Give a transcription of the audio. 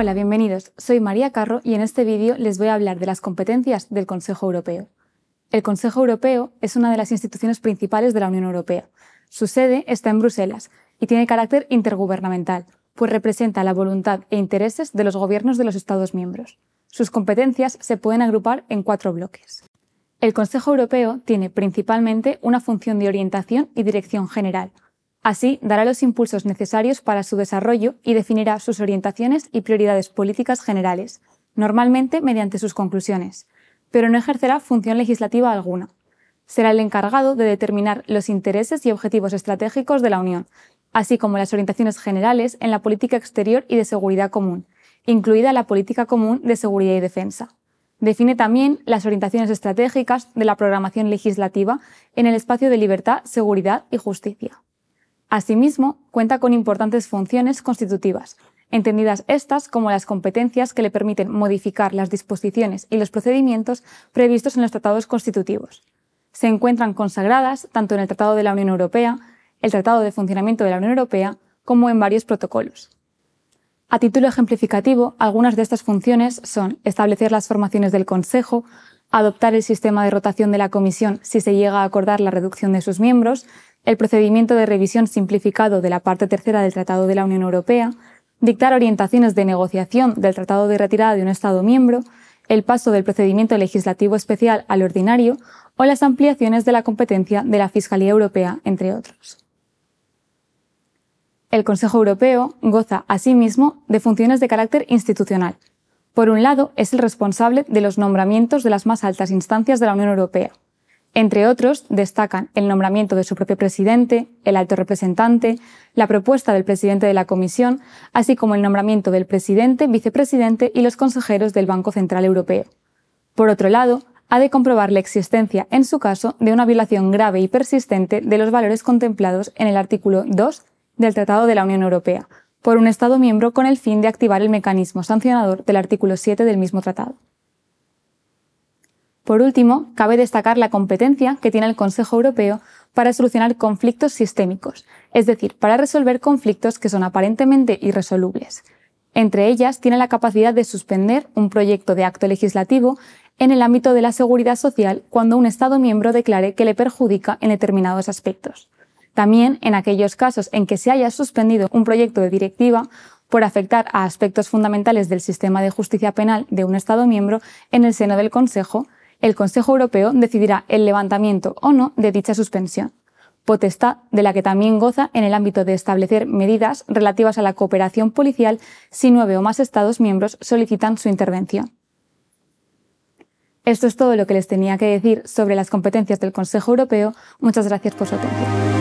Hola, bienvenidos. Soy María Carro y en este vídeo les voy a hablar de las competencias del Consejo Europeo. El Consejo Europeo es una de las instituciones principales de la Unión Europea. Su sede está en Bruselas y tiene carácter intergubernamental, pues representa la voluntad e intereses de los gobiernos de los Estados miembros. Sus competencias se pueden agrupar en cuatro bloques. El Consejo Europeo tiene principalmente una función de orientación y dirección general, Así, dará los impulsos necesarios para su desarrollo y definirá sus orientaciones y prioridades políticas generales, normalmente mediante sus conclusiones, pero no ejercerá función legislativa alguna. Será el encargado de determinar los intereses y objetivos estratégicos de la Unión, así como las orientaciones generales en la política exterior y de seguridad común, incluida la política común de seguridad y defensa. Define también las orientaciones estratégicas de la programación legislativa en el espacio de libertad, seguridad y justicia. Asimismo, cuenta con importantes funciones constitutivas, entendidas estas como las competencias que le permiten modificar las disposiciones y los procedimientos previstos en los tratados constitutivos. Se encuentran consagradas tanto en el Tratado de la Unión Europea, el Tratado de Funcionamiento de la Unión Europea, como en varios protocolos. A título ejemplificativo, algunas de estas funciones son establecer las formaciones del Consejo, adoptar el sistema de rotación de la Comisión si se llega a acordar la reducción de sus miembros el procedimiento de revisión simplificado de la parte tercera del Tratado de la Unión Europea, dictar orientaciones de negociación del Tratado de Retirada de un Estado miembro, el paso del procedimiento legislativo especial al ordinario o las ampliaciones de la competencia de la Fiscalía Europea, entre otros. El Consejo Europeo goza, asimismo, de funciones de carácter institucional. Por un lado, es el responsable de los nombramientos de las más altas instancias de la Unión Europea, entre otros, destacan el nombramiento de su propio presidente, el alto representante, la propuesta del presidente de la Comisión, así como el nombramiento del presidente, vicepresidente y los consejeros del Banco Central Europeo. Por otro lado, ha de comprobar la existencia, en su caso, de una violación grave y persistente de los valores contemplados en el artículo 2 del Tratado de la Unión Europea, por un Estado miembro con el fin de activar el mecanismo sancionador del artículo 7 del mismo tratado. Por último, cabe destacar la competencia que tiene el Consejo Europeo para solucionar conflictos sistémicos, es decir, para resolver conflictos que son aparentemente irresolubles. Entre ellas, tiene la capacidad de suspender un proyecto de acto legislativo en el ámbito de la seguridad social cuando un Estado miembro declare que le perjudica en determinados aspectos. También en aquellos casos en que se haya suspendido un proyecto de directiva por afectar a aspectos fundamentales del sistema de justicia penal de un Estado miembro en el seno del Consejo, el Consejo Europeo decidirá el levantamiento o no de dicha suspensión, potestad de la que también goza en el ámbito de establecer medidas relativas a la cooperación policial si nueve o más Estados miembros solicitan su intervención. Esto es todo lo que les tenía que decir sobre las competencias del Consejo Europeo. Muchas gracias por su atención.